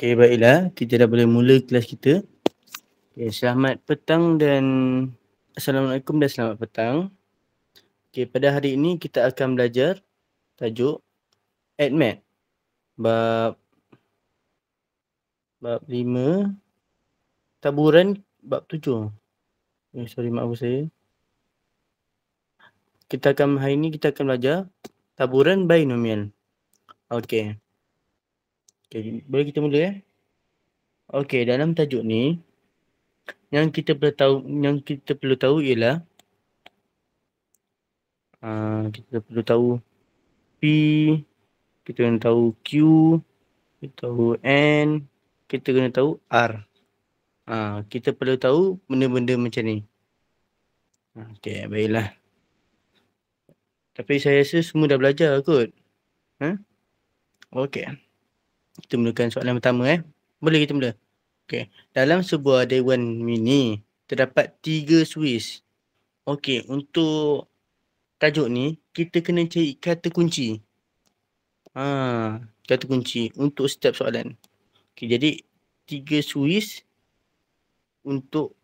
Okay, baiklah. Kita dah boleh mula kelas kita. Okay, selamat petang dan Assalamualaikum dan selamat petang. Okay, pada hari ini kita akan belajar tajuk AdMed. Bab bab 5 taburan bab 7. Eh, sorry maaf saya. Kita akan hari ini kita akan belajar taburan binomial. Okay. Okay, boleh kita mula ya? Eh? Okey, dalam tajuk ni yang kita perlu tahu yang kita perlu tahu ialah uh, kita perlu tahu P, kita kena tahu Q, kita tahu N, kita kena tahu R. Uh, kita perlu tahu benda-benda macam ni. Ah, okey, baiklah. Tapi saya rasa semua dah belajar kot. Huh? Ha? Okey kita mulakan soalan pertama eh. Boleh kita mula? Okey. Dalam sebuah Dewan Mini, terdapat tiga Swiss. Okey, untuk tajuk ni, kita kena cari kata kunci. Ha, kata kunci untuk setiap soalan. Okey, jadi tiga Swiss untuk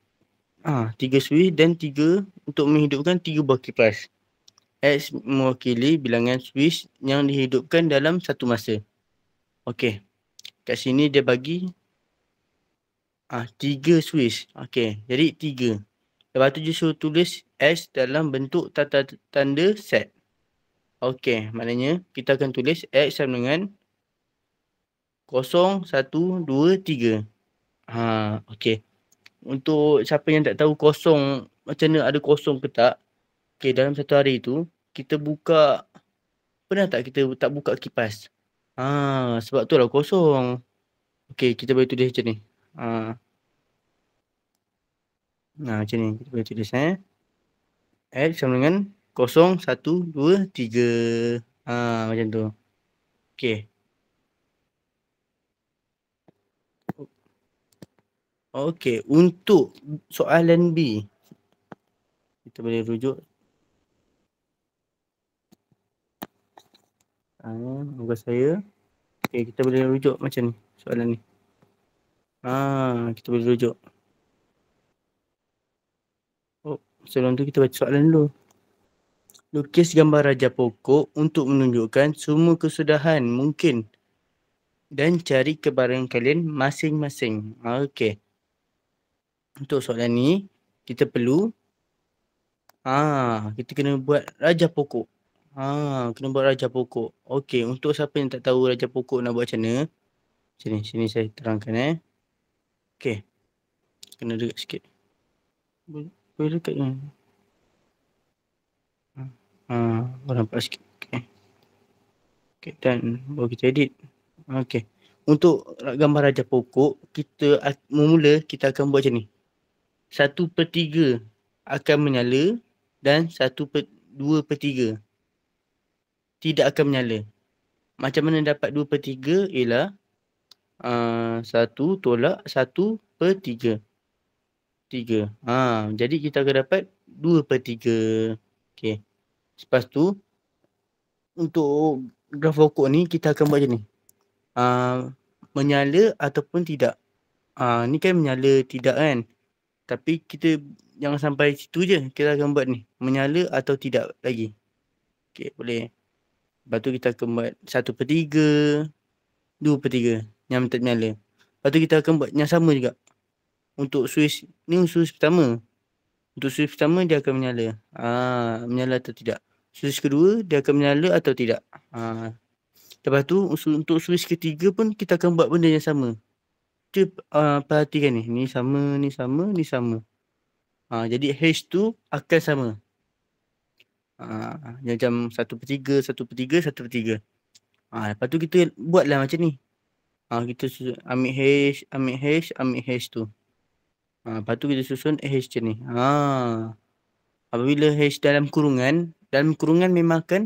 ah tiga Swiss dan tiga untuk menghidupkan tiga buah kipas. X mewakili bilangan Swiss yang dihidupkan dalam satu masa. Okey, kat sini dia bagi ah tiga Swiss. Okey, jadi tiga. Lepas tu dia suruh tulis S dalam bentuk tata tanda set. Okey, maknanya kita akan tulis X sama dengan 0, 1, 2, 3. Ha, okey. Untuk siapa yang tak tahu kosong, macam mana ada kosong ke tak. Okey, dalam satu hari tu, kita buka, pernah tak kita tak buka kipas? Ah, sebab tu lah kosong. Okey, kita boleh tulis macam ni. Ah. Nah, macam ni. Kita boleh tulis eh. X sama dengan kosong, satu, dua, tiga. Ah, macam tu. Okey. Okey, untuk soalan B. Kita boleh rujuk Ha, muka saya. Okey, kita boleh rujuk macam ni soalan ni. Ha, kita boleh rujuk. Oh, sebelum tu kita baca soalan dulu. Lukis gambar Raja Pokok untuk menunjukkan semua kesudahan mungkin dan cari kebarangan kalian masing-masing. Ha, Okey. Untuk soalan ni, kita perlu Ah, ha, kita kena buat raja pokok. Ah, kena buat raja pokok. Okey, untuk siapa yang tak tahu raja pokok nak buat macam mana? Sini, sini saya terangkan eh. Okey. Kena dekat sikit. Boleh, boleh dekat dengan. Ah, ah, orang nampak sikit. Okey. Okey, dan boleh kita edit. Okey. Untuk gambar raja pokok, kita mula kita akan buat macam ni. Satu per tiga akan menyala dan satu per dua per tiga tidak akan menyala. Macam mana dapat 2 per 3 ialah uh, ah, 1 tolak 1 per 3. 3. Ha, jadi kita akan dapat 2 per 3. Okey. Lepas tu untuk graf pokok ni kita akan buat macam ni. Uh, menyala ataupun tidak. Ha, uh, ni kan menyala tidak kan. Tapi kita jangan sampai situ je kita akan buat ni. Menyala atau tidak lagi. Okey boleh. Lepas tu kita akan buat satu per tiga, dua per tiga yang tak nyala. Lepas tu kita akan buat yang sama juga. Untuk switch, ni switch pertama. Untuk switch pertama dia akan menyala. Ah, menyala atau tidak. Switch kedua dia akan menyala atau tidak. Ah. Lepas tu untuk switch ketiga pun kita akan buat benda yang sama. Cuba uh, perhatikan ni. Ni sama, ni sama, ni sama. Ah, jadi H tu akan sama. Ha, uh, jam 1 per tiga, satu per tiga, satu per tiga. Ha, uh, lepas tu kita buatlah macam ni. Ha, uh, kita susun, ambil H, ambil H, ambil H tu. Ha, uh, lepas tu kita susun H macam ni. Ha. Uh, apabila H dalam kurungan, dalam kurungan memang akan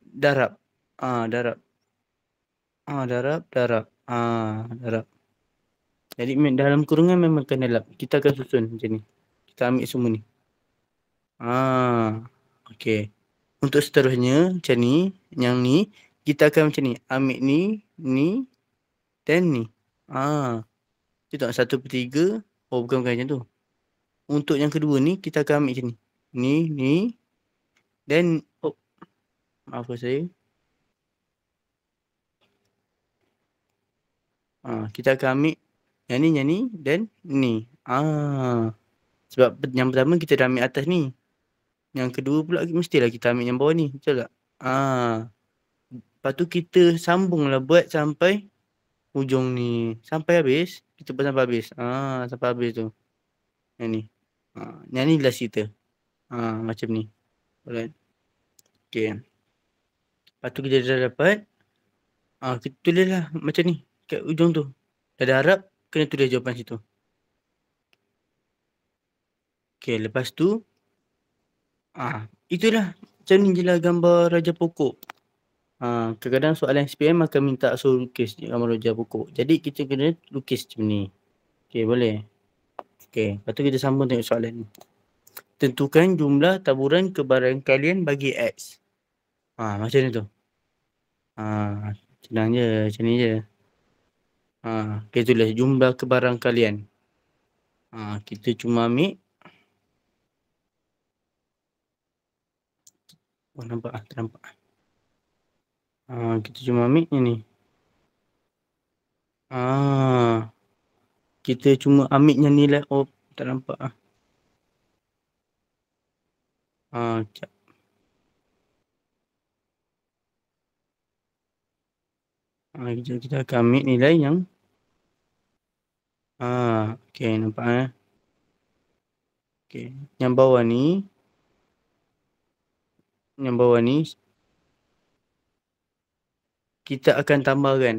darab. Ha, uh, darab. Ha, uh, darab, darab. Ha, darab. Jadi dalam kurungan memang akan darab. Kita akan susun macam ni. Kita ambil semua ni. Ha. Uh. Okay. Untuk seterusnya macam ni, yang ni, kita akan macam ni. Ambil ni, ni, dan ni. Ah, ha. Itu tak satu per tiga. Oh, bukan bukan macam tu. Untuk yang kedua ni, kita akan ambil macam ni. Ni, ni, then, oh, maaf saya. Ah, kita akan ambil yang ni, yang ni, dan ni. Ah, sebab yang pertama kita dah ambil atas ni. Yang kedua pula mestilah kita ambil yang bawah ni. Betul tak? Ah. Lepas tu kita sambunglah buat sampai ujung ni. Sampai habis. Kita buat sampai habis. Ah, sampai habis tu. Yang ni. Ah, yang ni lah cerita. Ah, macam ni. Alright. Okay. Lepas tu kita dah dapat. Ah, kita tulis lah macam ni. Kat ujung tu. Dah harap, kena tulis jawapan situ. Okay, lepas tu Ah, itulah macam ni jelah gambar Raja Pokok. Ah, kadang-kadang soalan SPM akan minta suruh lukis gambar Raja Pokok. Jadi kita kena lukis macam ni. Okey, boleh. Okey, lepas tu kita sambung tengok soalan ni. Tentukan jumlah taburan kebaran kalian bagi X. Ah, macam ni tu. Ah, senang je, macam ni je. Ah, kita tulis jumlah kebaran kalian. Ah, kita cuma ambil Oh, nampak lah. Ternampak Uh, ah, kita cuma ambil ni. Ah, kita cuma ambil yang nilai. Oh, tak nampak lah. uh, cak. kita, kita kami nilai yang Ah, okey nampak eh. okay yang bawah ni yang bawah ni kita akan tambahkan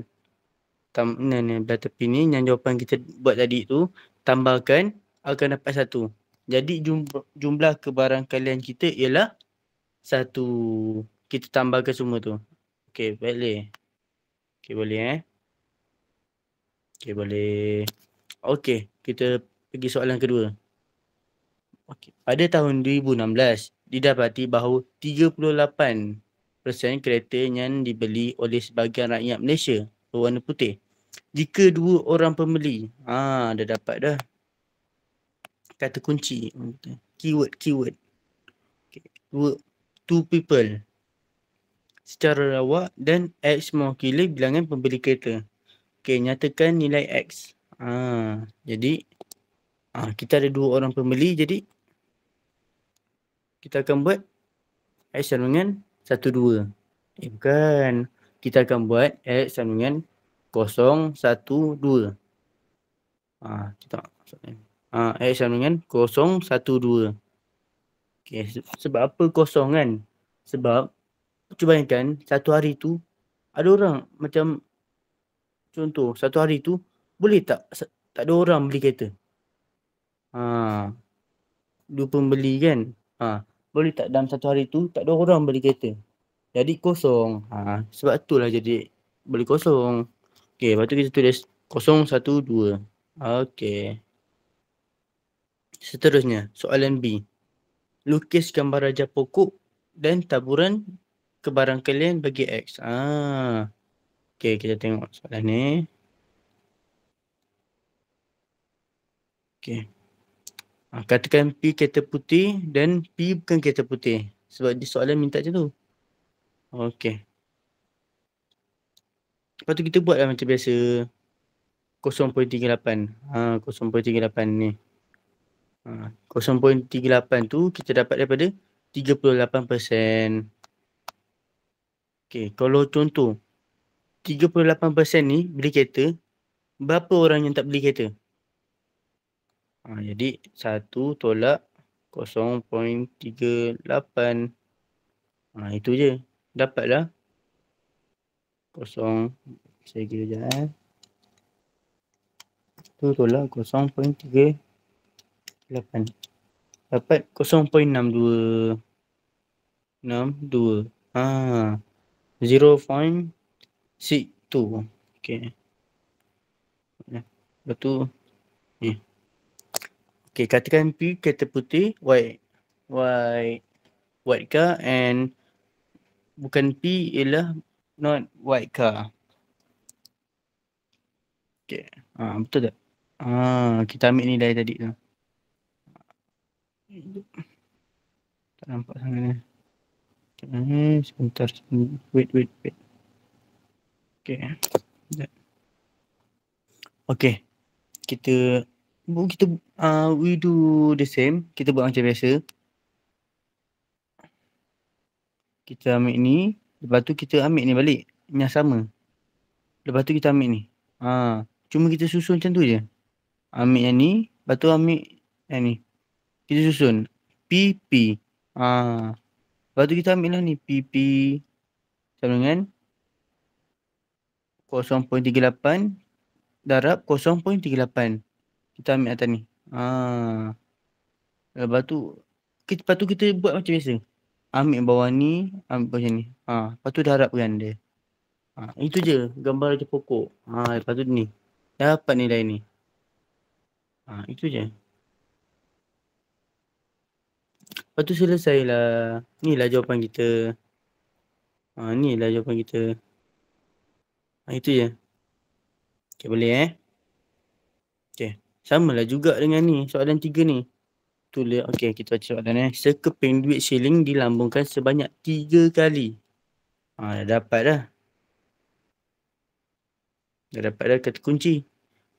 tam ni ni belah tepi ni yang jawapan kita buat tadi tu tambahkan akan dapat satu. Jadi jumlah, jumlah kebarangkalian kita ialah satu. Kita tambahkan semua tu. Okey, boleh. Okey, boleh eh. Okey, boleh. Okey, kita pergi soalan kedua. Okey, pada tahun 2016, didapati bahawa 38% kereta yang dibeli oleh sebahagian rakyat Malaysia berwarna putih. Jika dua orang pembeli, ah ada dapat dah. Kata kunci, keyword keyword. Okay. Dua, two people secara rawak dan X mewakili bilangan pembeli kereta. Okey, nyatakan nilai X. Ah, jadi ah kita ada dua orang pembeli jadi kita akan buat X sama dengan 1, 2. Eh bukan. Kita akan buat X sama dengan 0, 1, 2. Ha, kita ha, X sama dengan 0, 1, 2. Okay, sebab apa kosong kan? Sebab cuba bayangkan satu hari tu ada orang macam contoh satu hari tu boleh tak tak ada orang beli kereta? Ha. Dua pembeli kan? Ha. Boleh tak dalam satu hari tu tak ada orang beli kereta. Jadi kosong. Ha. Sebab itulah jadi beli kosong. Okey, lepas tu kita tulis kosong satu dua. Okey. Seterusnya, soalan B. Lukis gambar raja pokok dan taburan kebarang kalian bagi X. Ah. Okey, kita tengok soalan ni. Okey. Ha, katakan P kereta putih dan P bukan kereta putih. Sebab dia soalan minta macam tu. Okey. Lepas tu kita buatlah macam biasa. 0.38. Ha, 0.38 ni. Ha, 0.38 tu kita dapat daripada 38%. Okey, kalau contoh 38% ni beli kereta, berapa orang yang tak beli kereta? Ha, jadi 1 tolak 0.38. Ha, itu je. Dapatlah. 0. Saya kira je. Eh. 1 tolak 0.38. Dapat 0.62. 62. Ha. 0.62. Okay. Lepas tu Okay, katakan P kata putih, white. White. White car and bukan P ialah not white car. Okay. Ah, betul tak? Ah, kita ambil nilai tadi tu. Tak nampak sangat ni. Okay, sebentar. Wait, wait, wait. Okay. Okay. Kita kita uh, we do the same kita buat macam biasa kita ambil ni lepas tu kita ambil ni balik yang sama lepas tu kita ambil ni ha cuma kita susun macam tu je ambil yang ni lepas tu ambil yang ni kita susun pp ha lepas tu kita ambil lah ni pp sama dengan 0.38 darab 0.38 kita ambil atas ni. Ha. Lepas tu kita lepas tu kita buat macam biasa. Ambil bawah ni, ambil macam ni. Ha, lepas tu harapkan dia. Ha, itu je gambar je pokok. Ha, lepas tu ni. Dapat nilai ni. Ha, itu je. Lepas tu selesailah. Ni lah jawapan kita. Ha, ni lah jawapan kita. Ha, itu je. Okay, boleh eh. Okay sama lah juga dengan ni soalan tiga ni. Tulis. Okey kita baca soalan eh. Sekeping duit siling dilambungkan sebanyak tiga kali. Ha, dah dapat dah. Dah dapat dah kata kunci.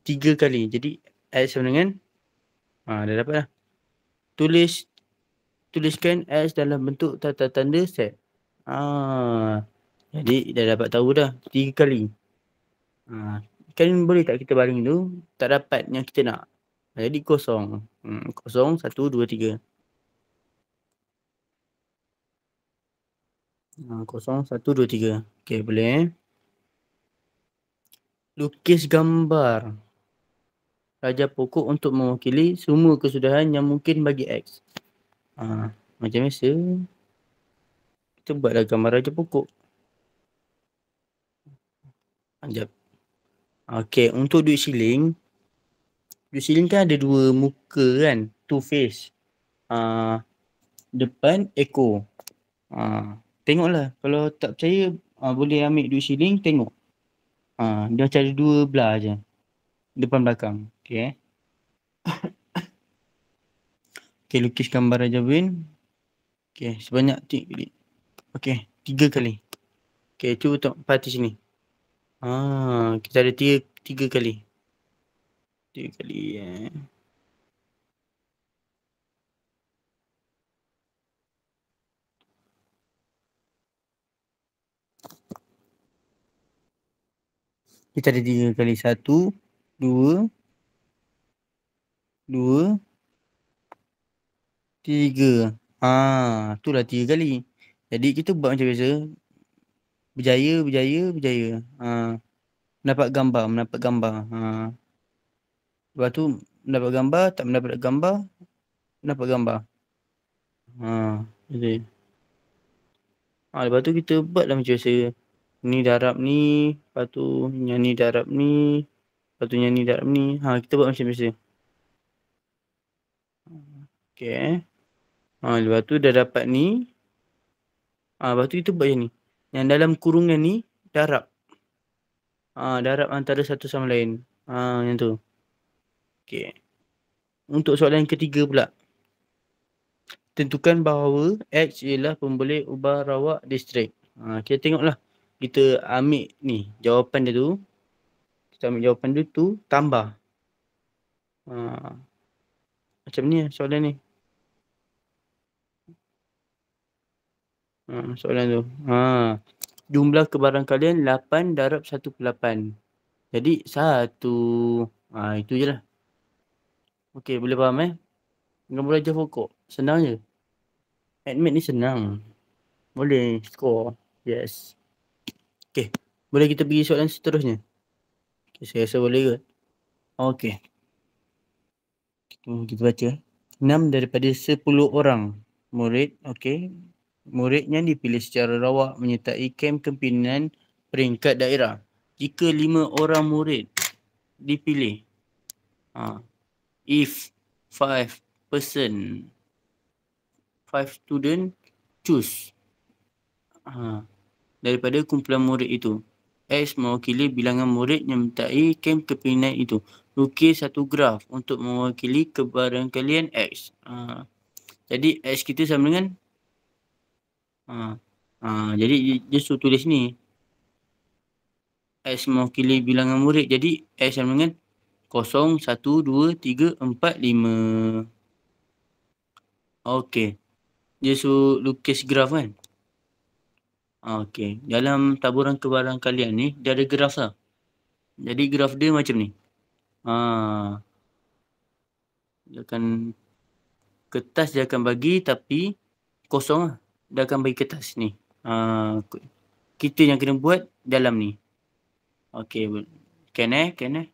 Tiga kali. Jadi S sama dengan. Ha, dah dapat dah. Tulis. Tuliskan S dalam bentuk tata tanda set. Ha. Jadi dah dapat tahu dah. Tiga kali. Ha, kan boleh tak kita baring tu tak dapat yang kita nak jadi kosong hmm, kosong satu dua tiga ha, kosong satu dua tiga okey boleh eh? lukis gambar raja pokok untuk mewakili semua kesudahan yang mungkin bagi X ha, macam biasa kita buatlah gambar raja pokok Anjap. Okay, untuk duit siling, duit siling kan ada dua muka kan, two face. Uh, depan echo. Uh, tengoklah, kalau tak percaya uh, boleh ambil duit siling, tengok. Uh, dia macam ada dua belah je. Depan belakang. Okay. Eh. okay, lukis gambar aja Win. Okay, sebanyak tiga kali. Okay, tiga kali. Okay, cuba tengok parti sini. Ah, kita ada tiga tiga kali. Tiga kali ya Kita ada tiga kali. Satu, dua, dua, tiga. Ah, itulah tiga kali. Jadi kita buat macam biasa berjaya berjaya berjaya ha. mendapat gambar mendapat gambar ha. lepas tu mendapat gambar tak mendapat gambar mendapat gambar ha. jadi ha. lepas tu kita buat lah macam biasa ni darab ni lepas tu yang ni darab ni lepas tu yang ni darab ni ha. kita buat macam biasa Okay. Ha, lepas tu dah dapat ni. Ha, lepas tu kita buat yang ni yang dalam kurungan ni darab. Ha, darab antara satu sama lain. Ha, yang tu. Okey. Untuk soalan yang ketiga pula. Tentukan bahawa X ialah pemboleh ubah rawak distrik. Ha, kita tengoklah. Kita ambil ni jawapan dia tu. Kita ambil jawapan dia tu tambah. Ha. Macam ni lah soalan ni. Ha, soalan tu. Ha. Jumlah kebarang kalian 8 darab 1 ke 8. Jadi 1. Ha, itu je lah. Okey boleh faham eh. Dengan belajar pokok. Senang je. Admit ni senang. Boleh score. Yes. Okey. Boleh kita pergi soalan seterusnya? Okay, saya rasa boleh kot. Okey. Kita, kita baca. 6 daripada 10 orang murid. Okey muridnya dipilih secara rawak menyertai kem kempinan peringkat daerah. Jika lima orang murid dipilih, ha, if five person, five student choose ha, daripada kumpulan murid itu. S mewakili bilangan murid yang menyertai kem kempinan itu. Lukis satu graf untuk mewakili kebarangkalian X. Ha, jadi X kita sama dengan Ha. Ha. Jadi dia suruh tulis ni. X mewakili bilangan murid. Jadi X sama dengan 0, 1, 2, 3, 4, 5. Okey. Dia suruh lukis graf kan? Okey. Dalam taburan kebarang kalian ni, dia ada graf lah. Jadi graf dia macam ni. Ha. Dia akan... Kertas dia akan bagi tapi kosong lah dia akan bagi kertas ni. Uh, kita yang kena buat dalam ni. Okay. Can eh? Can eh?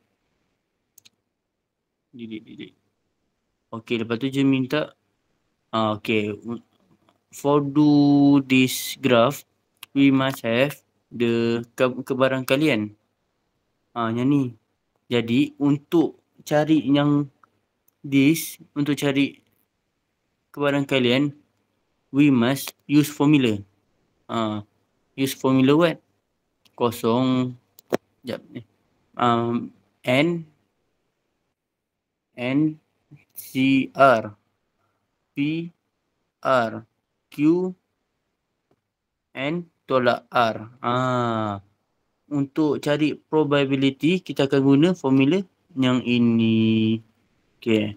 Didik, didik. Okay, lepas tu je minta. Uh, ah, okay. For do this graph, we must have the ke kebaran kalian. uh, yang ni. Jadi, untuk cari yang this, untuk cari kebaran kalian, we must use formula. Uh, use formula what? Kosong. Sekejap. Eh. Um, N. N. C. R. P. R. Q. N. Tolak R. Ah, Untuk cari probability, kita akan guna formula yang ini. Okay.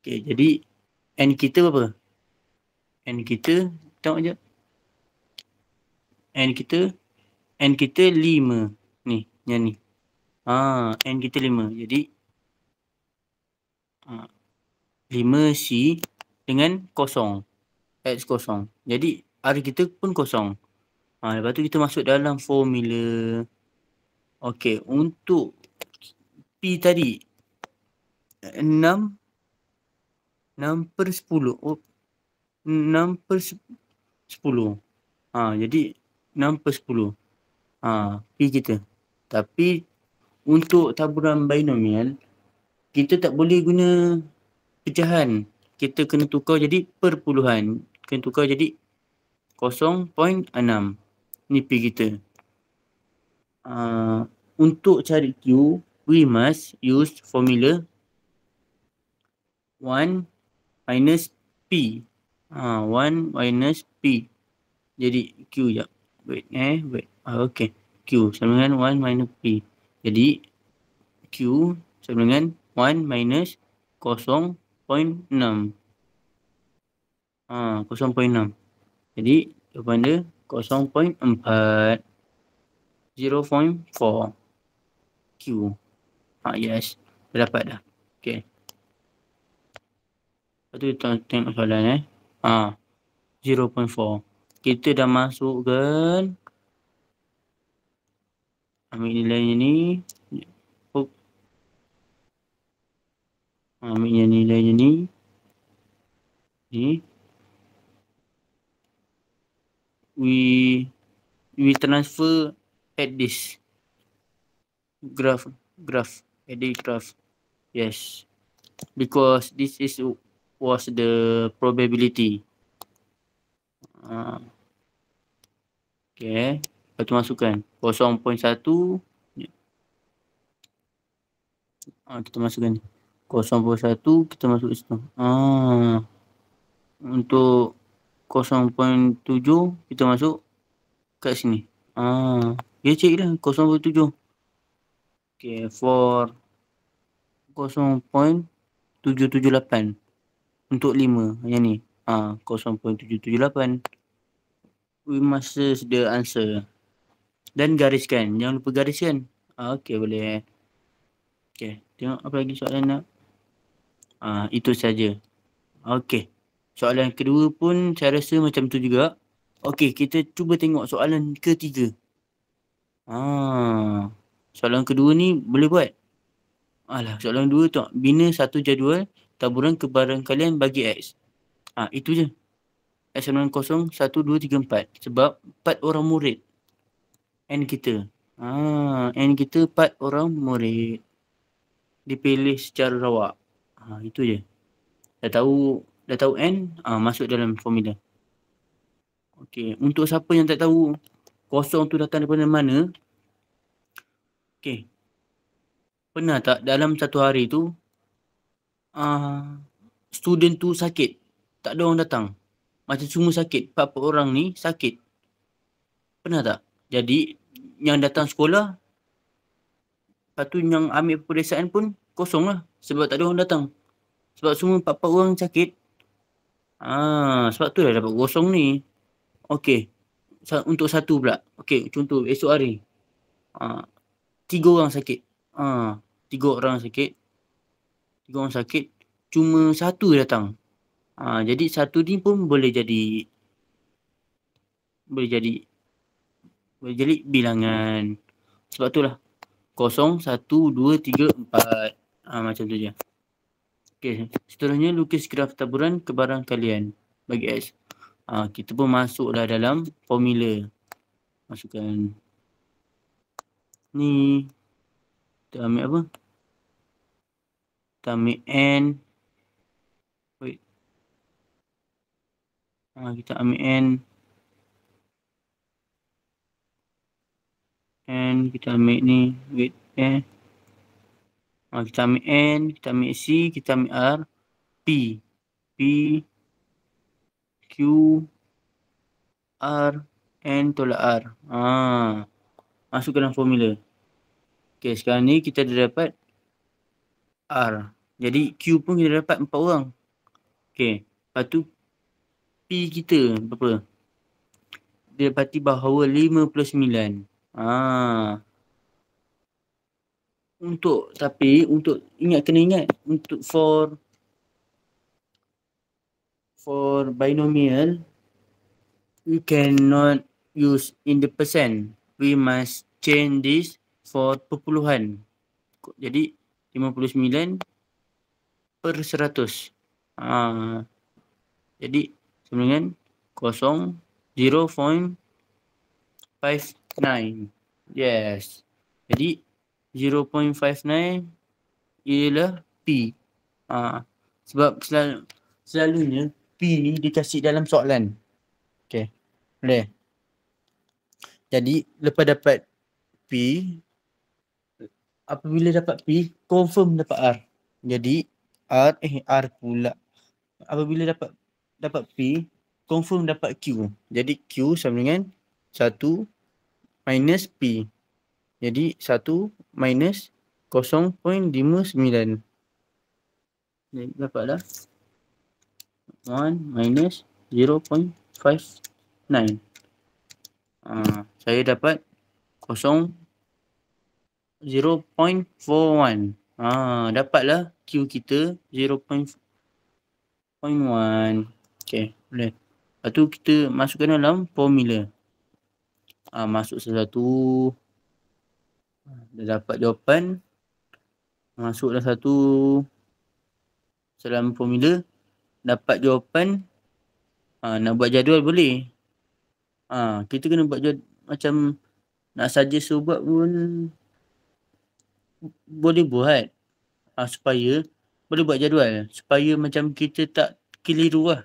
Okay, jadi n kita apa? n kita tengok je. n kita n kita lima. Ni, yang ni. Ah, ha, n kita lima. Jadi ah, lima C dengan kosong. X kosong. Jadi hari kita pun kosong. Ah, lepas tu kita masuk dalam formula. Okey, untuk P tadi enam 6 per 10. oh, 6 per 10. Ha, jadi 6 per 10. Ha, P kita. Tapi untuk taburan binomial, kita tak boleh guna pecahan. Kita kena tukar jadi perpuluhan. Kena tukar jadi 0.6. Ni P kita. Uh, untuk cari Q, we must use formula 1 minus P. Ha, 1 minus P. Jadi Q ya Wait eh. Wait. Ha, okay. Q sama dengan 1 minus P. Jadi Q sama dengan 1 minus 0.6. Ha, 0.6. Jadi jawapan dia 0.4. 0.4 Q ah, Yes, dah dapat dah Okay Lepas tu kita tengok soalan eh. Ha. 0.4. Kita dah masukkan ambil nilai ni. ni. Ambil yang nilai ni. Ni. We we transfer at this graph graph edit graph. Yes. Because this is was the probability. Ha. Okay, eh. lepas tu masukkan 0.1 Ha, kita masukkan ni. 0.1 kita masuk ke situ. Ha. Untuk 0.7 kita masuk kat sini. Ha. ya check lah 0.7. Okay for 0.778 untuk 5 yang ni ha, 0.778 we must search the answer dan gariskan jangan lupa gariskan ha, okey boleh okey tengok apa lagi soalan nak ha, itu saja okey soalan kedua pun saya rasa macam tu juga okey kita cuba tengok soalan ketiga ha soalan kedua ni boleh buat alah soalan dua tu bina satu jadual taburan kebaran kalian bagi X. Ha, itu je. x satu dua tiga empat Sebab empat orang murid. N kita. Ha, N kita empat orang murid. Dipilih secara rawak. Ha, itu je. Dah tahu dah tahu N, ha, masuk dalam formula. Okey, untuk siapa yang tak tahu kosong tu datang daripada mana? Okey. Pernah tak dalam satu hari tu Ah, student tu sakit. Tak ada orang datang. Macam semua sakit. apa orang ni sakit. Pernah tak? Jadi yang datang sekolah lepas tu yang ambil peperiksaan pun kosong lah. Sebab tak ada orang datang. Sebab semua empat-empat orang sakit. Ah, sebab tu dah dapat kosong ni. Okey. Sa- untuk satu pula. Okey, contoh esok hari. Ah, tiga orang sakit. Ah, tiga orang sakit tiga orang sakit cuma satu datang ha, jadi satu ni pun boleh jadi boleh jadi boleh jadi bilangan sebab itulah kosong satu dua tiga empat ha, macam tu je Okay. seterusnya lukis graf taburan kebarang kalian bagi S, ha, kita pun masuklah dalam formula masukkan ni kita ambil apa kami n wait ah kita ambil n n kita ambil ni wait eh ah kita ambil n kita ambil c kita ambil r p p q r n tolak r ah masuk dalam formula okey sekarang ni kita dah dapat R. Jadi Q pun kita dapat empat orang. Okay. Lepas tu P kita berapa? Dia dapati bahawa sembilan. Ah. Untuk tapi untuk ingat kena ingat untuk for for binomial we cannot use in the percent. We must change this for perpuluhan. Jadi lima sembilan per 100. Ha. Jadi sama dengan nine. Yes. Jadi zero point five nine ialah P. Ha. Sebab selal selalunya P ni dikasih dalam soalan. Okay. Boleh. Jadi lepas dapat P, apabila dapat P, confirm dapat R. Jadi R eh R pula. Apabila dapat dapat P, confirm dapat Q. Jadi Q sama dengan 1 minus P. Jadi 1 minus 0.59. dah. 1 minus 0.59. Ah, saya dapat 0 0.41. Ah, dapatlah 0.41. Q kita 0.1 Okay boleh Lepas tu kita masukkan dalam formula ha, Masuk satu Dah dapat jawapan Masuk dalam satu Dalam formula Dapat jawapan ha, Nak buat jadual boleh ha, Kita kena buat jadual macam Nak saja so pun Boleh buat uh, supaya boleh buat jadual supaya macam kita tak keliru lah.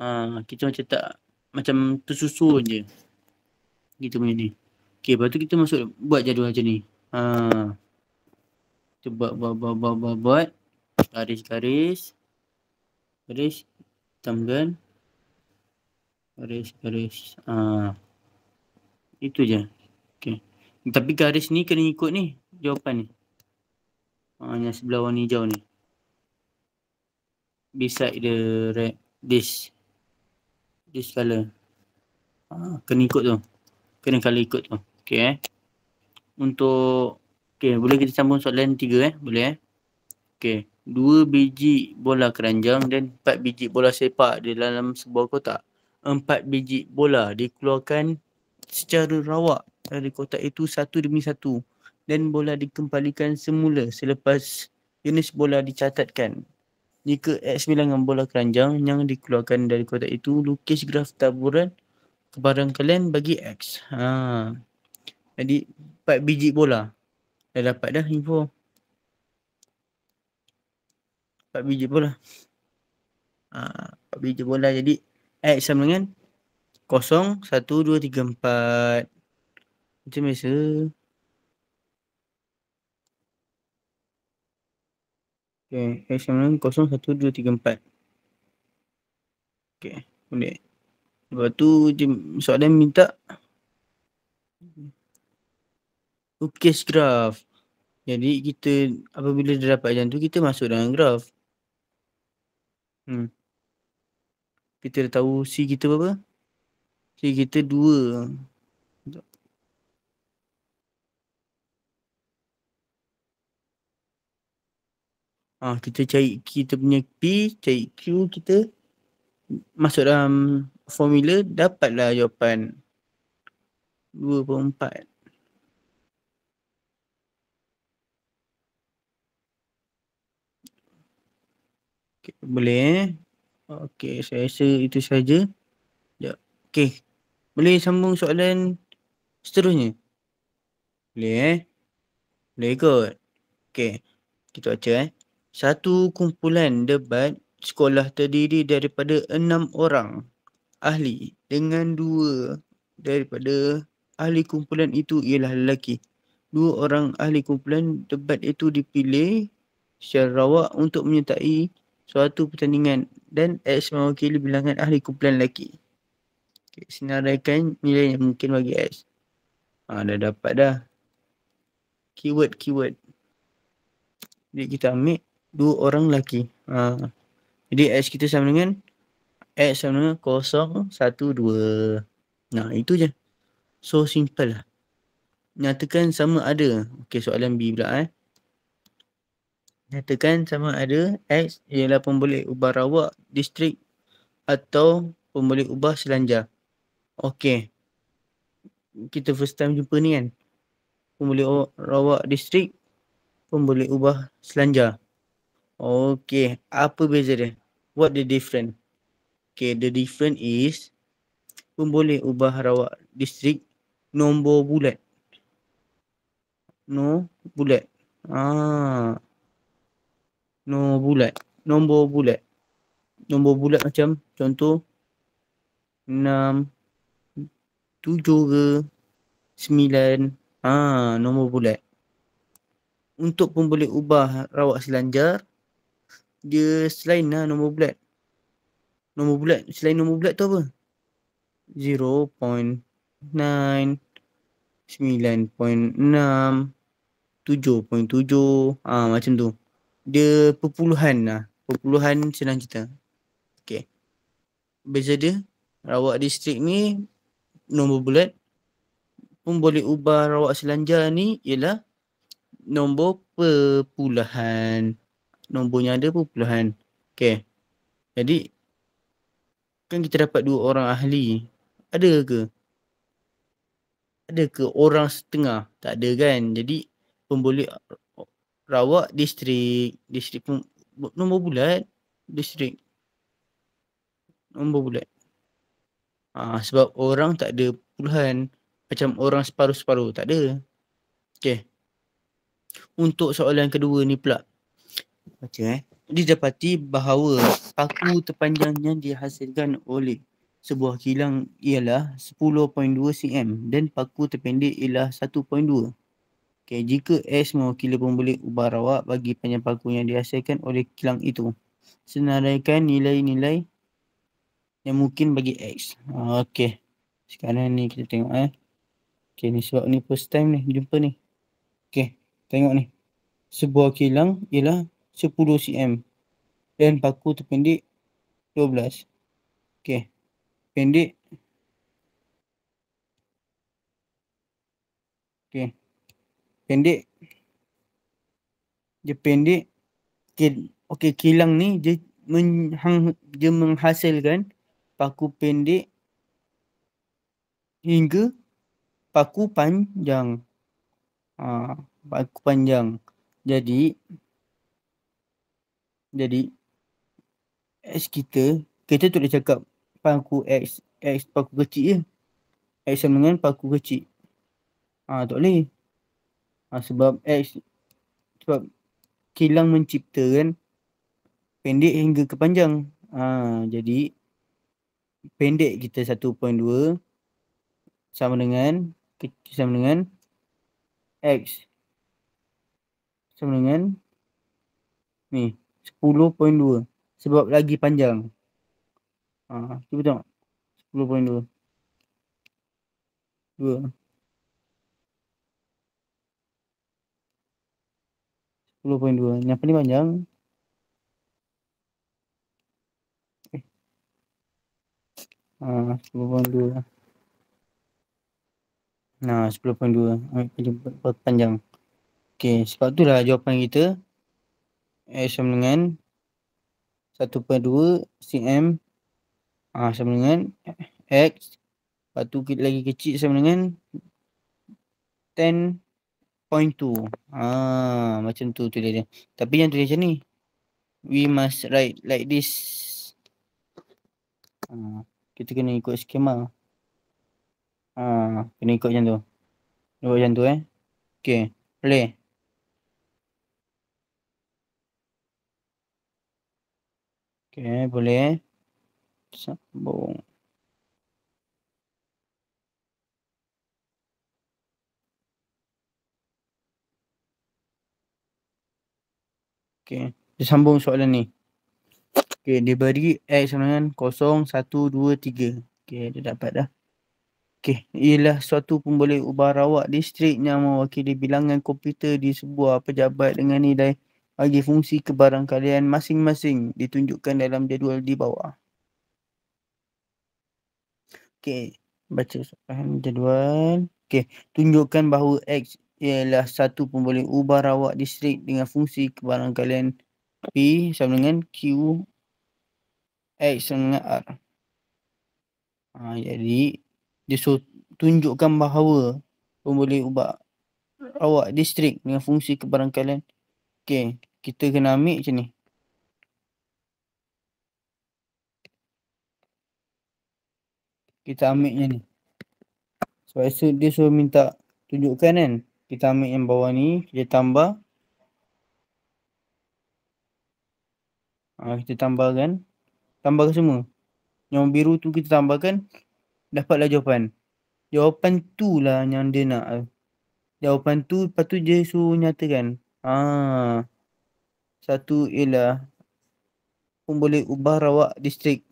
Uh, kita macam tak macam tersusun je. Gitu punya ni. Okay, lepas tu kita masuk buat jadual macam ni. Uh, kita buat, buat, buat, buat, buat, buat. Garis, garis. Garis, hitamkan. Garis, garis. Uh, itu je. Okay. Tapi garis ni kena ikut ni. Jawapan ni uh, yang sebelah warna hijau ni beside the red this this color uh, ah, kena ikut tu kena color ikut tu okay eh untuk okay boleh kita sambung soalan tiga eh boleh eh okay dua biji bola keranjang dan empat biji bola sepak di dalam sebuah kotak empat biji bola dikeluarkan secara rawak dari kotak itu satu demi satu dan bola dikembalikan semula selepas jenis bola dicatatkan. Jika X bilangan bola keranjang yang dikeluarkan dari kotak itu lukis graf taburan kebarang kalian bagi X. Ha. Jadi 4 biji bola. Dah dapat dah info. 4 biji bola. Ha. 4 biji bola jadi X sama dengan 0, 1, 2, 3, 4. Macam biasa. Okay, Assalamualaikum 01234. Okey, boleh. Lepas tu soalan minta Lukis graf Jadi kita apabila dia dapat macam tu kita masuk dalam graf hmm. Kita dah tahu C kita berapa? C kita Ha, kita cari kita punya P, cari Q, kita masuk dalam formula, dapatlah jawapan 2.4. Okay, boleh eh? Okay, saya rasa itu sahaja. ya Okay. Boleh sambung soalan seterusnya? Boleh eh? Boleh kot. Okay. Kita baca eh satu kumpulan debat sekolah terdiri daripada enam orang ahli dengan dua daripada ahli kumpulan itu ialah lelaki. Dua orang ahli kumpulan debat itu dipilih secara rawak untuk menyertai suatu pertandingan dan X mewakili bilangan ahli kumpulan lelaki. Okay, senaraikan nilai yang mungkin bagi X. Ha, dah dapat dah. Keyword-keyword. Jadi kita ambil dua orang lelaki. Ha. Jadi X kita sama dengan X sama dengan kosong satu dua. Nah itu je. So simple lah. Nyatakan sama ada. Okey soalan B pula eh. Nyatakan sama ada X ialah pembeli ubah rawak distrik atau pembeli ubah selanjar. Okey. Kita first time jumpa ni kan. pembeli rawak distrik, pembeli ubah selanjar. Okay, apa beza dia? What the different? Okay, the different is pun boleh ubah rawak district nombor bulat. No bulat. Ah. No bulat. Nombor bulat. Nombor bulat macam contoh 6 7 ke 9. Ah, nombor bulat. Untuk pun boleh ubah rawak selanjar dia selain lah nombor bulat. Nombor bulat, selain nombor bulat tu apa? 0.9, 9.6, ha, macam tu. Dia perpuluhan lah. Perpuluhan senang cerita. Okay. Beza dia, rawak distrik ni nombor bulat pun boleh ubah rawak selanjar ni ialah nombor perpuluhan nombornya ada pun puluhan. Okay. Jadi kan kita dapat dua orang ahli. Ada ke? Ada ke orang setengah? Tak ada kan. Jadi pembolik rawak distrik, distrik pun nombor bulat distrik. Nombor bulat. Ha, sebab orang tak ada puluhan macam orang separuh-separuh tak ada. Okay. Untuk soalan kedua ni pula Okay, eh didapati bahawa paku terpanjangnya dihasilkan oleh sebuah kilang ialah 10.2 cm dan paku terpendek ialah 1.2 okay, jika S mewakili pembeli ubah rawak bagi panjang paku yang dihasilkan oleh kilang itu senaraikan nilai-nilai yang mungkin bagi X Okay, sekarang ni kita tengok eh Okay, ni sebab ni first time ni jumpa ni Okay, tengok ni sebuah kilang ialah 10 cm dan paku terpendek 12 ok pendek ok pendek dia pendek ok, okay kilang ni dia, menhang, dia menghasilkan paku pendek hingga paku panjang ha, paku panjang jadi jadi X kita, kita tu boleh cakap paku X, X paku kecil je. X sama dengan paku kecil. Ah ha, tak boleh. Ha, sebab X sebab kilang mencipta kan pendek hingga ke panjang. Ha, jadi pendek kita 1.2 sama dengan sama dengan x sama dengan ni 10.2 sebab lagi panjang. Ah, ha, cuba tengok. 10.2. 2. sepuluh poin dua. Yang paling panjang. Eh. Ha, sepuluh poin dua. Nah, ha, sepuluh poin dua. Paling panjang. Okey, sebab itulah jawapan kita. S sama dengan 1 per 2 cm ah sama dengan X. Lepas tu lagi kecil sama dengan 10.2. ah macam tu tulis dia. Tapi yang tulis macam ni. We must write like this. Ah, kita kena ikut skema. ah kena ikut macam tu. Ikut macam tu eh. Okay. Boleh. Okey, boleh Sambung. Okey, dia sambung soalan ni. Okey, dia beri X sama dengan 0, 1, 2, 3. Okey, dia dapat dah. Okey, ialah suatu pemboleh ubah rawak distrik yang mewakili bilangan komputer di sebuah pejabat dengan nilai 0.1 bagi fungsi kebarang kalian masing-masing ditunjukkan dalam jadual di bawah. Okey, baca soalan jadual. Okey, tunjukkan bahawa X ialah satu pemboleh ubah rawak distrik dengan fungsi kebarang kalian P sama dengan Q X sama dengan R. Ha, jadi, dia so, tunjukkan bahawa pemboleh ubah rawak distrik dengan fungsi kebarang kalian Okey, kita kena ambil macam ni. Kita ambil macam ni. So, so dia suruh minta tunjukkan kan. Kita ambil yang bawah ni. Kita tambah. Ha, kita tambahkan. Tambahkan semua. Yang biru tu kita tambahkan. Dapatlah jawapan. Jawapan tu lah yang dia nak. Jawapan tu. Lepas tu dia suruh nyatakan. Haa. Satu ialah pun boleh ubah rawak distrik.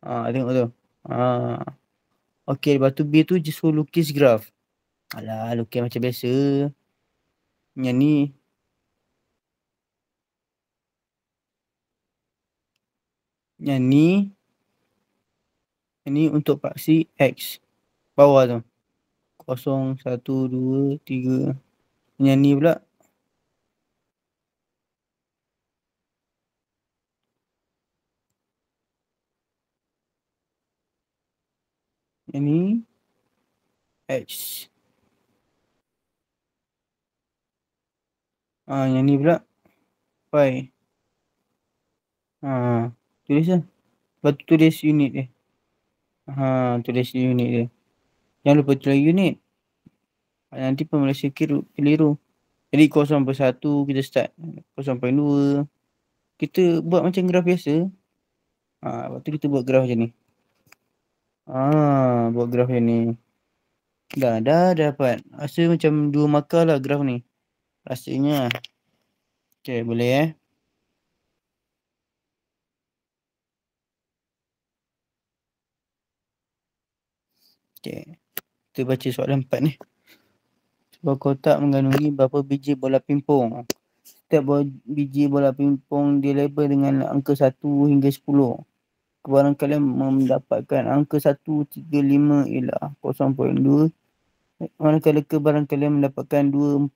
Ah tengok tu. Ah. Okey, lepas tu B tu just lukis graf. Alah, lukis macam biasa. Yang ni Yang ni Yang ni untuk paksi X Bawah tu 0, 1, 2, 3 Yang ni pula any edge. Ah, uh, yang ni pula pi. Ha, uh, tulis ah. Lepas tu tulis unit dia. Ha, tulis unit dia. Jangan lupa tulis unit. Ah, nanti pun boleh keliru. keliru. Jadi 0.1 kita start. 0.2. Kita buat macam graf biasa. Ha, lepas tu kita buat graf macam ni. 0.1. Ah, buat graf yang ni. Dah, dah dapat. Rasa macam dua markah lah graf ni. Rasanya. Okay, boleh eh. Okay. Kita baca soalan empat ni. Sebuah kotak mengandungi berapa biji bola pimpong. Setiap biji bola pimpong dilabel dengan angka satu hingga sepuluh barang kalian mendapatkan angka 135 ialah 0.2 manakala ke barang kalian mendapatkan 24680.1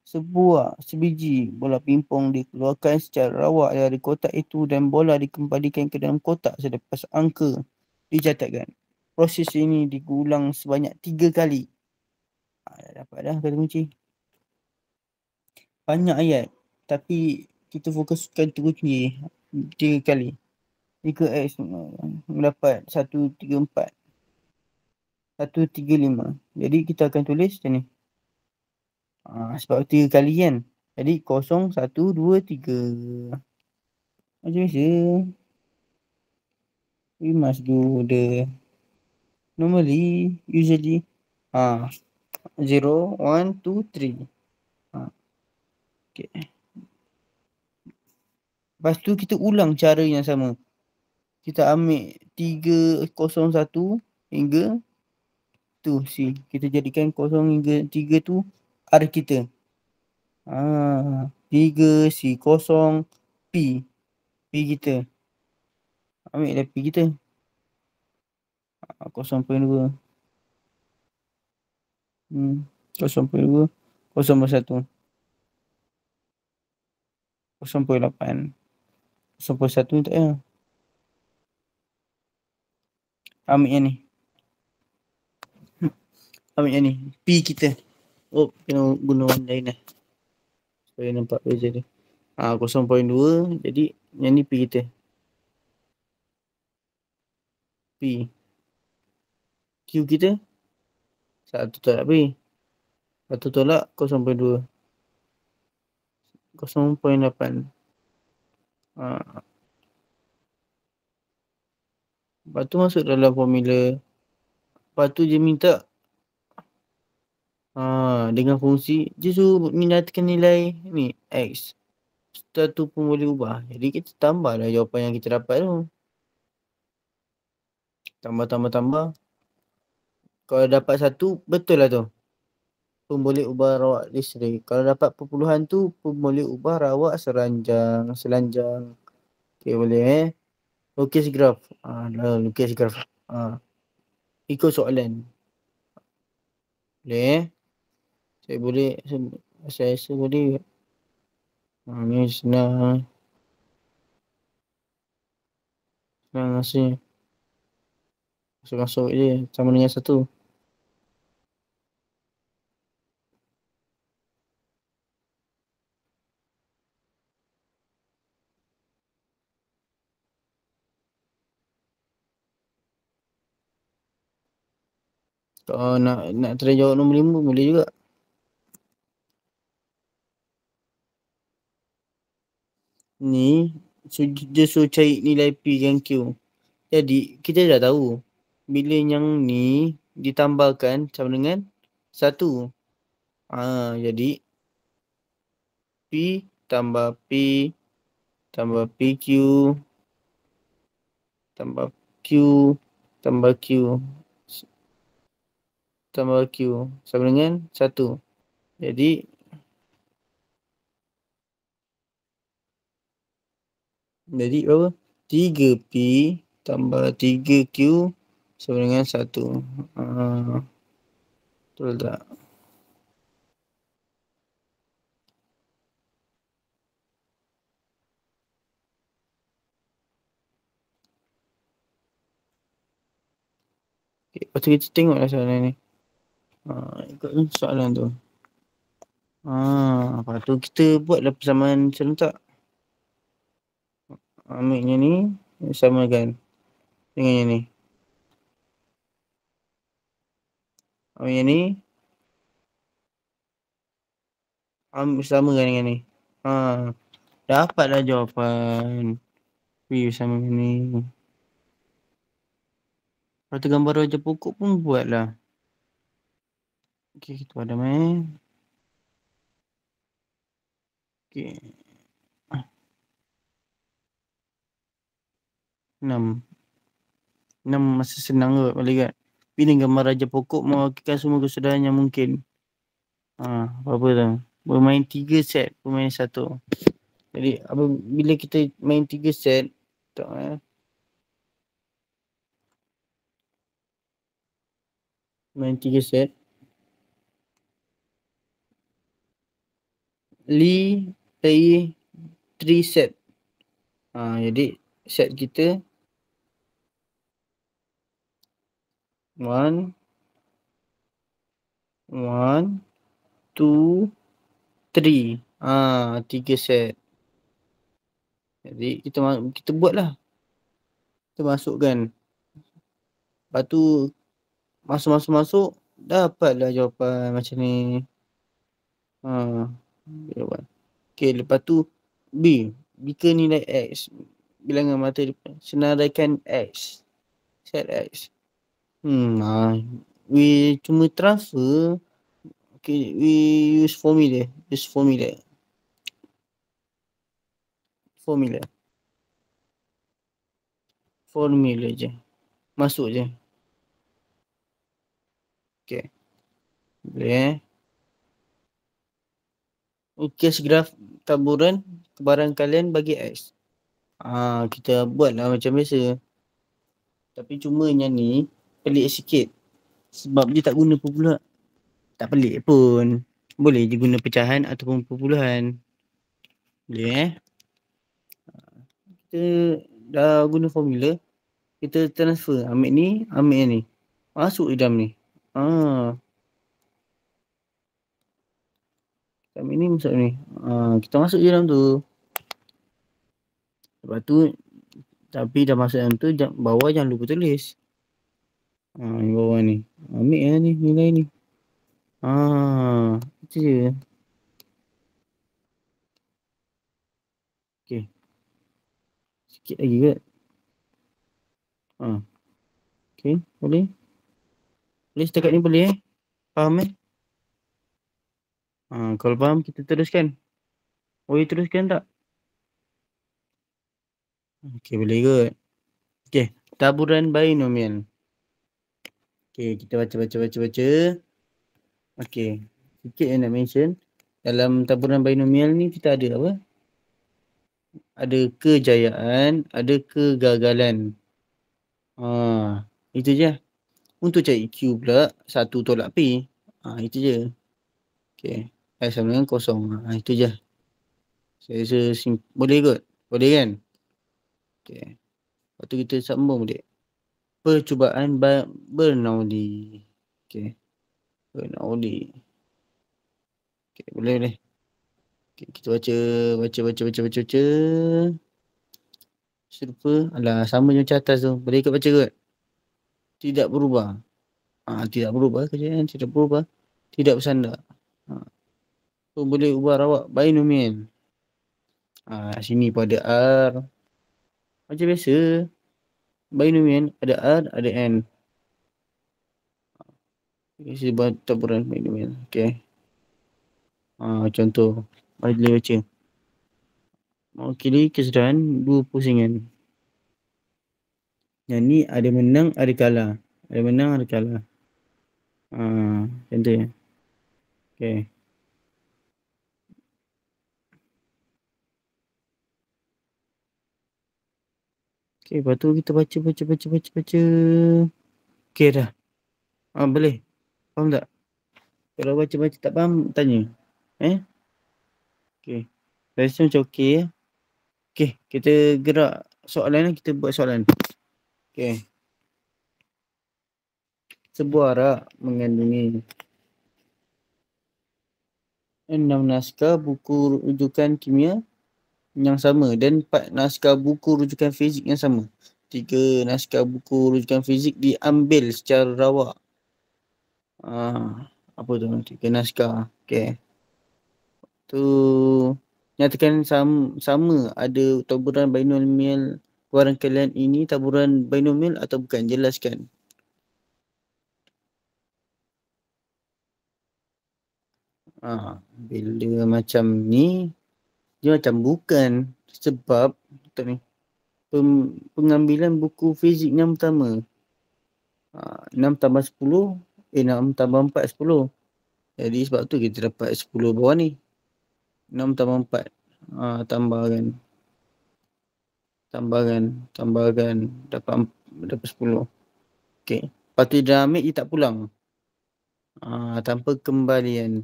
sebuah sebiji bola pingpong dikeluarkan secara rawak dari kotak itu dan bola dikembalikan ke dalam kotak selepas angka dicatatkan proses ini diulang sebanyak 3 kali Ada ah, apa dah kata kunci banyak ayat tapi kita fokuskan terus ni tiga kali. 3x mendapat satu tiga lima. Jadi kita akan tulis macam ni. Ha, sebab tiga kali kan. Jadi kosong satu dua tiga, Macam biasa. We must do the normally, usually. Ha, 0, 1, 2, 3. Ha. Okay. Lepas tu kita ulang cara yang sama. Kita ambil 301 hingga tu C. Kita jadikan 0 hingga 3 tu R kita. Ah 3 C 0 P. P kita. Ambil lah P kita. Ha, 0.2. Hmm, 0.2. 0.1. 0.8 sepuluh satu tak ya. Eh. Ambil yang ni. Hmm. Ambil yang ni. P kita. Oh, kena guna one line lah. Supaya nampak beza dia. Ha, 0.2. Jadi, yang ni P kita. P. Q kita. Satu tolak P. Satu tolak 0.2. 0.8. Ha. Lepas tu masuk dalam formula. Lepas tu dia minta. Ha, dengan fungsi. Dia suruh minatkan nilai ni. X. Satu pun boleh ubah. Jadi kita tambah lah jawapan yang kita dapat tu. Tambah, tambah, tambah. Kalau dapat satu, betul lah tu. Boleh ubah rawak listrik. Kalau dapat perpuluhan tu boleh ubah rawak seranjang, selanjang. Okey boleh eh. Lukis graf. Ah, uh, lukis graf. Uh, ikut soalan. Boleh eh. Saya boleh, saya, saya, saya boleh. Ha, ni senang. Senang rasa. Masuk-masuk je sama dengan satu. Kalau oh, nak nak try jawab nombor lima boleh juga. Ni so, dia suruh cari nilai P dan Q. Jadi kita dah tahu bila yang ni ditambahkan sama dengan satu. Ah jadi P tambah P tambah PQ tambah Q tambah Q tambah Q sama dengan 1. Jadi jadi berapa? 3P tambah 3Q sama dengan 1. Ah. Betul tak? Okay, lepas tu kita tengoklah lah soalan ni. Ha, ikut soalan tu. ah, lepas tu kita buatlah persamaan serentak. Ambil yang ni, samakan dengan yang ni. Ambil yang am sama kan dengan ni. Ha, ah, dapatlah jawapan. Pergi sama dengan ni. Lepas tu gambar wajah pokok pun buatlah. Okay, kita pada main. Okay, enam, enam masih senang ke balik kan. Pilih gambar raja pokok mewakilkan semua kesudahan yang mungkin. Ha, apa-apa tu. main tiga set, main satu. Jadi apa bila kita main tiga set, tak eh. Main tiga set. li tei tri set. Ha, ah, jadi set kita one one two three. Ah, tiga set. Jadi kita kita buatlah. Kita masukkan. Lepas tu masuk masuk masuk dapatlah jawapan macam ni. Ha. Irawan. Okay, lepas tu B. Jika nilai X, bilangan mata depan, senaraikan X. Set X. Hmm, nah. Ha. we cuma transfer. Okay, we use formula. Use formula. Formula. Formula je. Masuk je. Okay. Boleh eh kes graf taburan kebaran kalian bagi X. Ha, kita buatlah macam biasa. Tapi cuma yang ni pelik sikit. Sebab dia tak guna perpuluhan. Tak pelik pun. Boleh je guna pecahan ataupun perpuluhan. Boleh eh. Kita dah guna formula. Kita transfer ambil ni, ambil ni. Masuk di dalam ni. Ah, Kami ni masuk ni? Uh, kita masuk je dalam tu. Lepas tu, tapi dah masuk dalam tu, bawah jangan lupa tulis. Ha, ah, ni bawah ni. Ah, ambil lah ni, nilai ni. Ha, uh, je. Okay. Sikit lagi kot. Ha. Okay, boleh? Boleh setakat ni boleh eh? Faham eh? Uh, kalau faham kita teruskan. Boleh teruskan tak? Okey boleh kot. Okey, taburan binomial. Okey, kita baca baca baca baca. Okey. Sikit yang nak mention dalam taburan binomial ni kita ada apa? Ada kejayaan, ada kegagalan. Ha, itu je. Untuk cari Q pula, satu tolak P. Ha, itu je. Okey. S sama dengan kosong. Ha, itu je. Saya rasa boleh kot. Boleh kan? Okay. Lepas tu kita sambung boleh. Percubaan ba- bernaudi. Okay. Bernaudi. Okay, boleh boleh. Okay, kita baca, baca, baca, baca, baca, baca. Serupa. Alah, sama macam atas tu. Boleh ikut baca kot? Tidak berubah. Ha, tidak berubah kerjaan. Tidak berubah. Tidak bersandar. Ha. So boleh ubah rawak. binomial. Ah ha, sini pada R. Macam biasa. Binomial ada R, ada N. Ini sini buat taburan binomial. Okey. Ha, contoh. Mari boleh baca. Mau kiri kesedaran dua pusingan. Yang ni ada menang, ada kalah. Ada menang, ada kalah. Ha, contoh ya. Okey. Okay, eh, lepas tu kita baca, baca, baca, baca, baca. Okay dah. Ah, boleh. Faham tak? Kalau baca, baca tak faham, tanya. Eh? Okay. Rasa macam okay. Ya? Okay, kita gerak soalan ni. Eh? Kita buat soalan. Okay. Sebuah arak mengandungi enam naskah buku rujukan kimia yang sama dan empat naskah buku rujukan fizik yang sama. Tiga naskah buku rujukan fizik diambil secara rawak. Ah, apa tu? Tiga naskah. Okey. Tu nyatakan sama, sama ada taburan binomial warang kalian ini taburan binomial atau bukan jelaskan. Ah, bila macam ni dia macam bukan sebab tak ni pengambilan buku fizik yang pertama. Uh, ha, 6 tambah 10, eh 6 tambah 4, 10. Jadi sebab tu kita dapat 10 bawah ni. 6 tambah 4, uh, ha, tambahkan. Tambahkan, tambahkan, dapat, dapat 10. Okay. Lepas tu dia ambil, dia tak pulang. Uh, tanpa kembalian.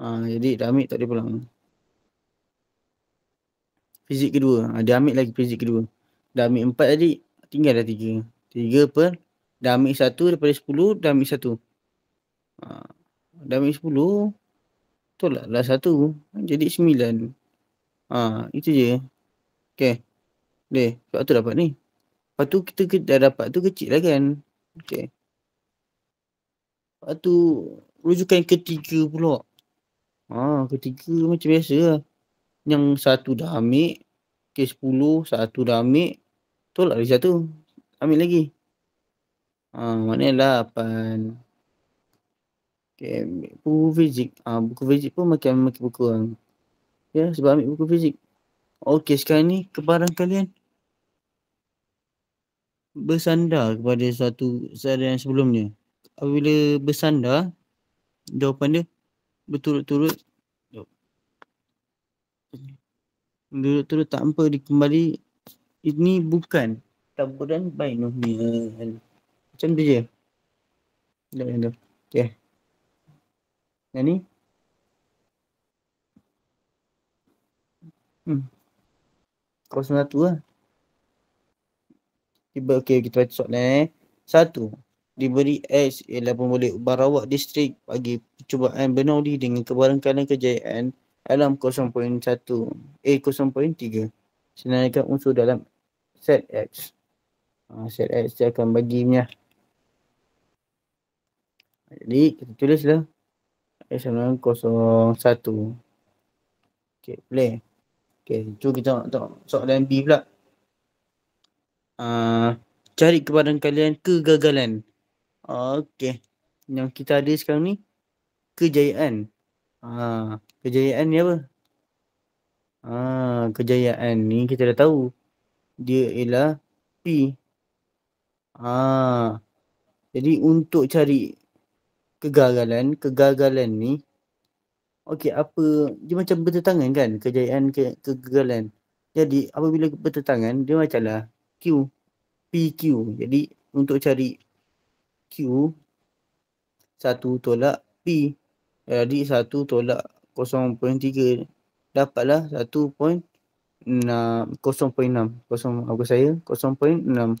Uh, jadi dia ambil tak dia pulang fizik kedua. Ah, dia ambil lagi fizik kedua. Dah ambil empat tadi, tinggal dah tiga. Tiga per, dah ambil satu daripada sepuluh, dah ambil satu. Ah, dah ambil sepuluh, tolak lah satu. Jadi sembilan. Ha, itu je. Okay. Deh, sebab tu dapat ni. Lepas tu kita dah dapat tu kecil lah kan. Okay. Lepas tu, rujukan ketiga pula. Ha, ketiga macam biasa lah yang satu dah ambil K10 satu dah ambil betul lah tu ambil lagi ha, mana lapan okay, buku fizik ha, buku fizik pun makin makin berkurang ya yeah, sebab ambil buku fizik Okey sekarang ni kebaran kalian bersandar kepada satu sejarah yang sebelumnya apabila bersandar jawapan dia berturut-turut duduk terus tanpa dikembali ini bukan taburan baik nomial macam tu je dah dah okey ya. dan ni hmm kau sana tu lah. tiba okey kita baca soalan eh satu diberi X ialah pemboleh Barawak distrik bagi percubaan Bernoulli dengan kebarangkalan kejayaan dalam 0.1 eh 0.3 senaraikan unsur dalam set X uh, set X dia akan bagi punya jadi kita tulislah X sama dengan 0.1 ok play ok tu kita nak tengok soalan B pula uh, cari kepada kalian kegagalan ok yang kita ada sekarang ni kejayaan uh, Kejayaan ni apa? Ah, kejayaan ni kita dah tahu. Dia ialah P. Ah. Jadi untuk cari kegagalan, kegagalan ni okey apa dia macam bertentangan kan kejayaan ke kegagalan. Jadi apabila bertentangan dia macamlah Q p q. Jadi untuk cari Q satu tolak P. Jadi satu tolak 0.3 dapatlah 1.6 0.6 kosong saya 0.6 0.6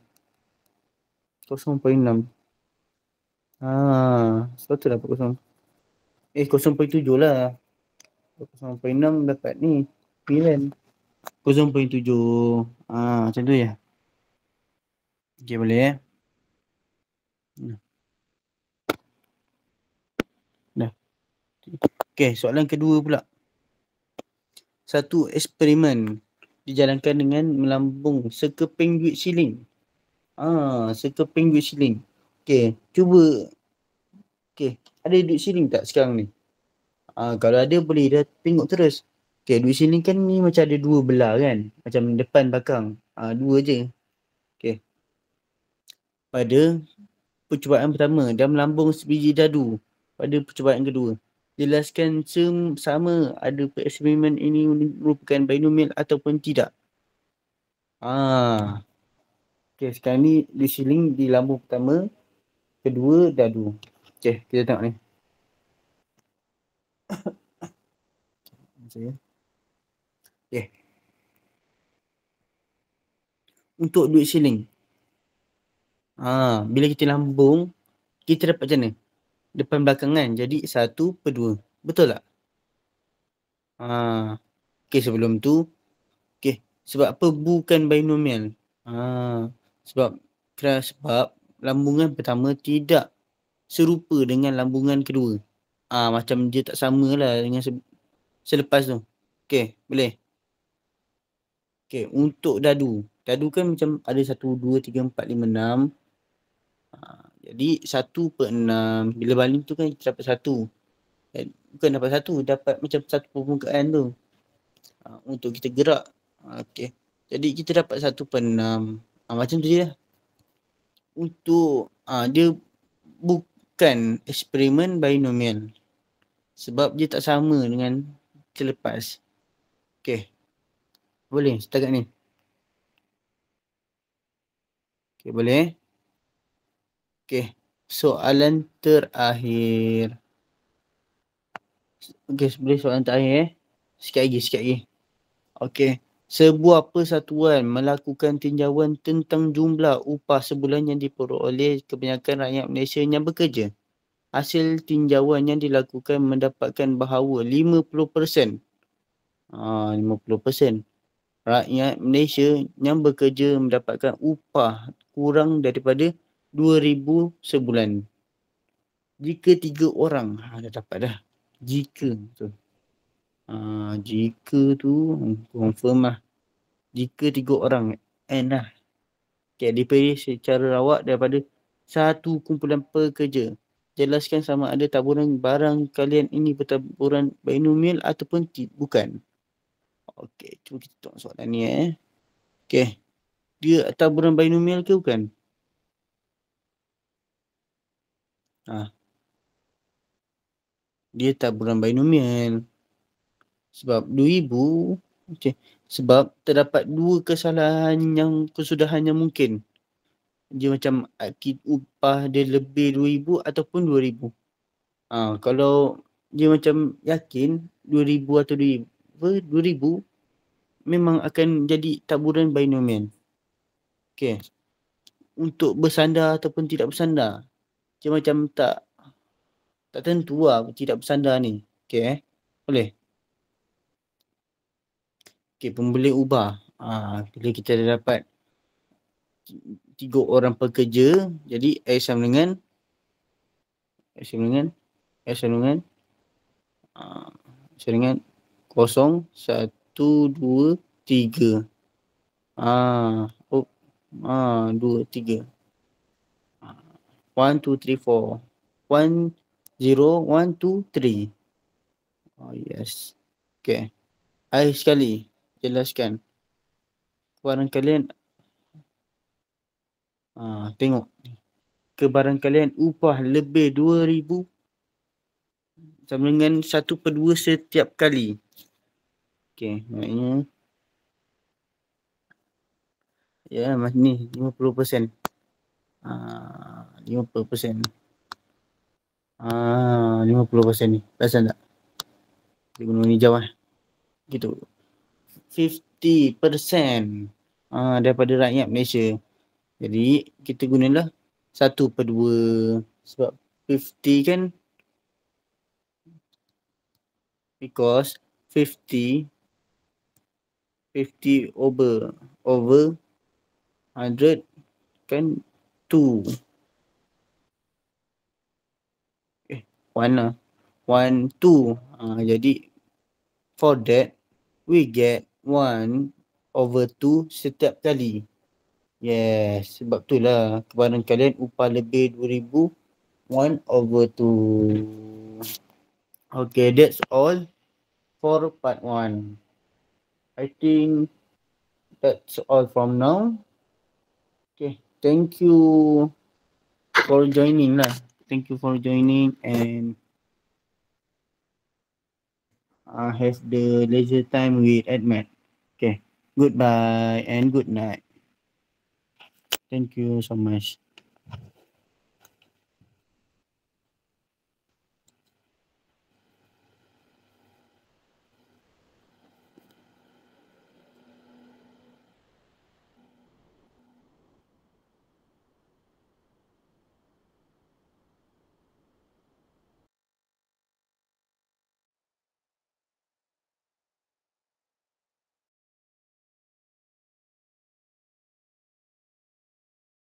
Ah, sebab tu dapat kosong. Eh, kosong point tujuh lah. Kosong point enam dapat ni. Pilihan. Kosong point tujuh. Ah, macam tu ya. Okay, boleh ya. Eh? Hmm. Okey, soalan kedua pula. Satu eksperimen dijalankan dengan melambung sekeping duit siling. Ah, ha, sekeping duit siling. Okey, cuba Okey, ada duit siling tak sekarang ni? Ah, kalau ada boleh dah tengok terus. Okey, duit siling kan ni macam ada dua belah kan? Macam depan belakang. Ah, dua je. Okey. Pada percubaan pertama dan melambung sebiji dadu pada percubaan kedua jelaskan sama ada eksperimen ini merupakan binomial ataupun tidak. Ah. Okey, sekarang ni di siling di lampu pertama, kedua dadu. Okey, kita tengok ni. Okey. Untuk duit siling. Ah, ha, bila kita lambung, kita dapat macam mana? depan belakangan jadi satu per dua. Betul tak? Ha. Okey sebelum tu. Okey. Sebab apa bukan binomial? Ha. Sebab keras sebab lambungan pertama tidak serupa dengan lambungan kedua. Ha, macam dia tak sama lah dengan se- selepas tu. Okey, boleh. Okey, untuk dadu. Dadu kan macam ada satu dua tiga empat lima enam jadi satu per enam, bila balik tu kan kita dapat satu. Kan? Bukan dapat satu, dapat macam satu permukaan tu. Ha, untuk kita gerak. Ha, okay. Jadi kita dapat satu per enam. Ha, macam tu je lah. Untuk dia bukan eksperimen binomial. Sebab dia tak sama dengan terlepas. Okay. Boleh setakat ni. Okay boleh eh. Okay. Soalan terakhir. Okay, boleh soalan terakhir eh? Sikit lagi, sikit lagi. Okay. Sebuah persatuan melakukan tinjauan tentang jumlah upah sebulan yang diperoleh kebanyakan rakyat Malaysia yang bekerja. Hasil tinjauan yang dilakukan mendapatkan bahawa 50% ah 50% rakyat Malaysia yang bekerja mendapatkan upah kurang daripada ribu sebulan. Jika tiga orang ha, dah dapat dah. Jika tu. Ha, jika tu confirm lah. Jika tiga orang end lah. Okay, dipilih secara rawak daripada satu kumpulan pekerja. Jelaskan sama ada taburan barang kalian ini bertaburan binomial ataupun t- bukan. Okey, cuba kita tengok soalan ni eh. Okey. Dia taburan binomial ke bukan? Ha. Dia tak bulan binomial. Sebab 2000 okay. sebab terdapat dua kesalahan yang kesudahan yang mungkin. Dia macam akid upah dia lebih 2000 ataupun 2000. Ha, kalau dia macam yakin 2000 atau 2000, 2000 memang akan jadi taburan binomial. Okay. Untuk bersandar ataupun tidak bersandar dia macam tak tak tentu lah tidak bersandar ni okey eh boleh okey pembeli ubah ha, bila kita dah dapat tiga orang pekerja jadi A sama dengan A sama dengan A sama dengan A ha, sama dengan kosong satu dua tiga ah oh ah dua tiga one two three four one zero one two three oh yes okay akhir sekali jelaskan barang kalian ah tengok ke barang kalian upah lebih dua ribu sama dengan satu per dua setiap kali okay maknanya ya yeah, ni persen, ah 50% uh, 50% ni Perasan tak? Dia gunung hijau lah Gitu 50% uh, ah, Daripada rakyat Malaysia Jadi kita gunalah 1 per 2 Sebab 50 kan Because 50 50 over Over 100 kan 2 one lah. One, two. Uh, jadi for that, we get one over two setiap kali. Yes, sebab tu lah kebaran kalian upah lebih dua ribu. one over two. Okay, that's all for part one. I think that's all from now. Okay, thank you for joining lah thank you for joining and I uh, have the leisure time with Edmund. Okay, goodbye and good night. Thank you so much.